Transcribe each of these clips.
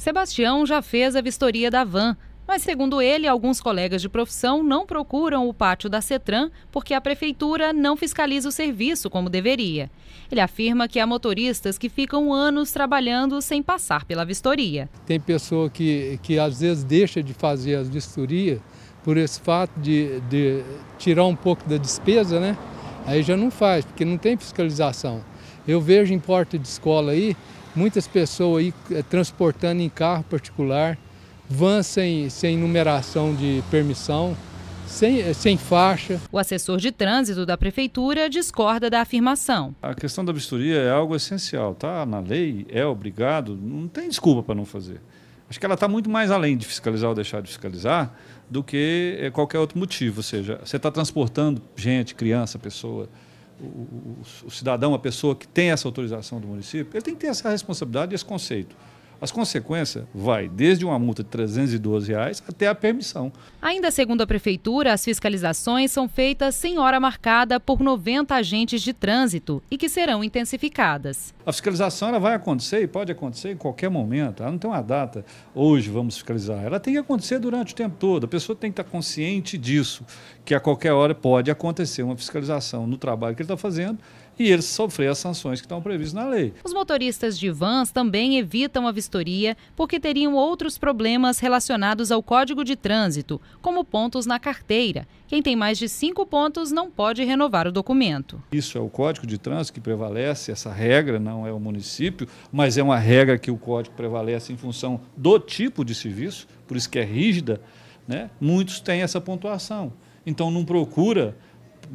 Sebastião já fez a vistoria da van, mas segundo ele, alguns colegas de profissão não procuram o pátio da Cetran porque a prefeitura não fiscaliza o serviço como deveria. Ele afirma que há motoristas que ficam anos trabalhando sem passar pela vistoria. Tem pessoa que, que às vezes deixa de fazer as vistorias por esse fato de, de tirar um pouco da despesa, né? Aí já não faz, porque não tem fiscalização. Eu vejo em porta de escola aí, muitas pessoas aí eh, transportando em carro particular, vão sem, sem numeração de permissão, sem, eh, sem faixa. O assessor de trânsito da prefeitura discorda da afirmação. A questão da vistoria é algo essencial, tá? Na lei é obrigado, não tem desculpa para não fazer. Acho que ela está muito mais além de fiscalizar ou deixar de fiscalizar do que eh, qualquer outro motivo. Ou seja, você está transportando gente, criança, pessoa o, o, cidadão, a pessoa que tem essa autorização do município, ele tem que ter essa responsabilidade e esse conceito. As consequências vai desde uma multa de R$ 312 reais até a permissão. Ainda segundo a prefeitura, as fiscalizações são feitas sem hora marcada por 90 agentes de trânsito e que serão intensificadas. A fiscalização ela vai acontecer e pode acontecer em qualquer momento. Ela não tem uma data, hoje vamos fiscalizar. Ela tem que acontecer durante o tempo todo. A pessoa tem que estar consciente disso, que a qualquer hora pode acontecer uma fiscalização no trabalho que ele está fazendo e eles sofrer as sanções que estão previstas na lei. Os motoristas de vans também evitam a vistoria porque teriam outros problemas relacionados ao Código de Trânsito, como pontos na carteira. Quem tem mais de cinco pontos não pode renovar o documento. Isso é o Código de Trânsito que prevalece, essa regra não é o município, mas é uma regra que o Código prevalece em função do tipo de serviço, por isso que é rígida. Né? Muitos têm essa pontuação. Então não procura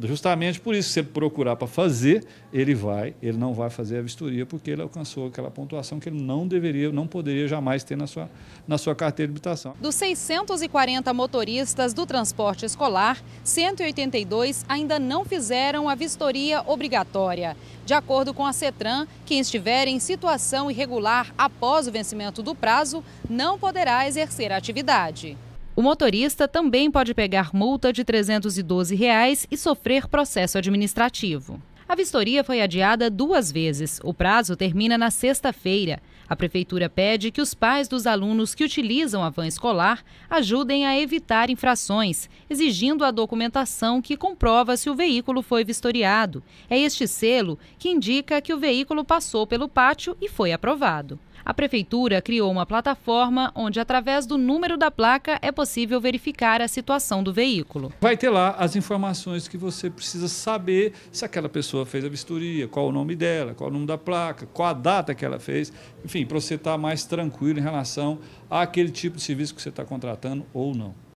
justamente por isso, se ele procurar para fazer, ele vai, ele não vai fazer a vistoria, porque ele alcançou aquela pontuação que ele não deveria, não poderia jamais ter na sua, na sua carteira de habilitação. Dos 640 motoristas do transporte escolar, 182 ainda não fizeram a vistoria obrigatória. De acordo com a CETRAN, quem estiver em situação irregular após o vencimento do prazo não poderá exercer a atividade. O motorista também pode pegar multa de R$ 312 reais e sofrer processo administrativo. A vistoria foi adiada duas vezes. O prazo termina na sexta-feira. A prefeitura pede que os pais dos alunos que utilizam a van escolar ajudem a evitar infrações, exigindo a documentação que comprova se o veículo foi vistoriado. É este selo que indica que o veículo passou pelo pátio e foi aprovado. A Prefeitura criou uma plataforma onde, através do número da placa, é possível verificar a situação do veículo. Vai ter lá as informações que você precisa saber se aquela pessoa fez a vistoria, qual o nome dela, qual o nome da placa, qual a data que ela fez. Enfim, para você estar tá mais tranquilo em relação àquele tipo de serviço que você está contratando ou não.